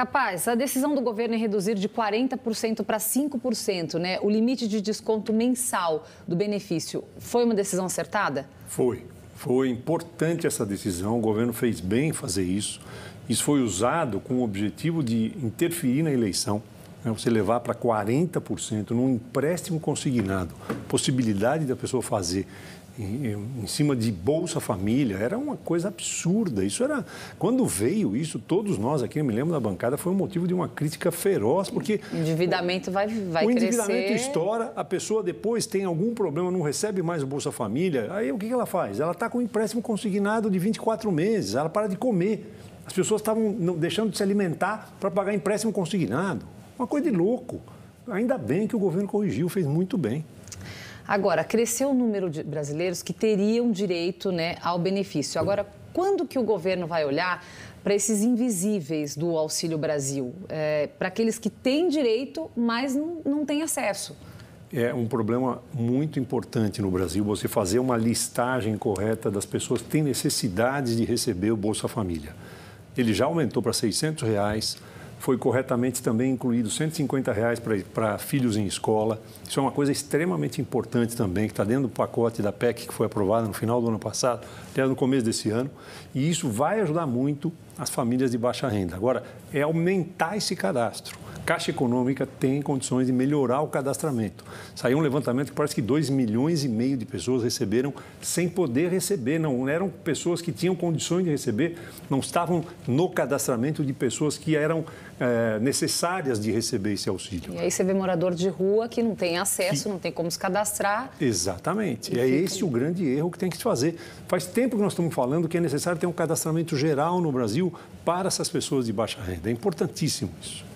Capaz, a decisão do governo é reduzir de 40% para 5%, né, o limite de desconto mensal do benefício. Foi uma decisão acertada? Foi. Foi importante essa decisão, o governo fez bem fazer isso. Isso foi usado com o objetivo de interferir na eleição né, você levar para 40% num empréstimo consignado, possibilidade da pessoa fazer em, em, cima de Bolsa Família, era uma coisa absurda. Isso era. Quando veio isso, todos nós aqui, eu me lembro da bancada, foi um motivo de uma crítica feroz, porque. O endividamento o, vai, vai o endividamento crescer. estoura, a pessoa depois tem algum problema, não recebe mais o Bolsa Família, aí o que ela faz? Ela está com um empréstimo consignado de 24 meses, ela para de comer. As pessoas estavam deixando de se alimentar para pagar empréstimo consignado. Uma coisa de louco. Ainda bem que o governo corrigiu, fez muito bem. Agora, cresceu o número de brasileiros que teriam direito né, ao benefício. Agora, quando que o governo vai olhar para esses invisíveis do Auxílio Brasil? É, para aqueles que têm direito, mas não, não têm acesso? É um problema muito importante no Brasil você fazer uma listagem correta das pessoas que têm necessidade de receber o Bolsa Família. Ele já aumentou para 600 reais foi corretamente também incluído R$ reais para filhos em escola. Isso é uma coisa extremamente importante também, que está dentro do pacote da PEC que foi aprovada no final do ano passado, até no começo desse ano. E isso vai ajudar muito as famílias de baixa renda. Agora, é aumentar esse cadastro. Caixa Econômica tem condições de melhorar o cadastramento. Saiu um levantamento que parece que 2 milhões e meio de pessoas receberam sem poder receber. Não eram pessoas que tinham condições de receber, não estavam no cadastramento de pessoas que eram é, necessárias de receber esse auxílio. E aí você vê morador de rua que não tem acesso, que... não tem como se cadastrar. Exatamente. E, e é fica... esse o grande erro que tem que se fazer. Faz tempo que nós estamos falando que é necessário ter um cadastramento geral no Brasil para essas pessoas de baixa renda. É importantíssimo isso.